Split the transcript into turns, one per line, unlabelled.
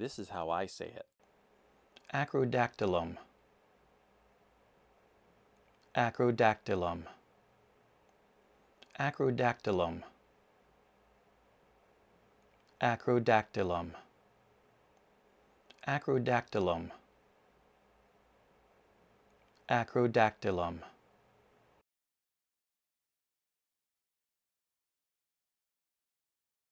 This is how I say it.
Acrodactylum. Acrodactylum. Acrodactylum. Acrodactylum. Acrodactylum.
Acrodactylum.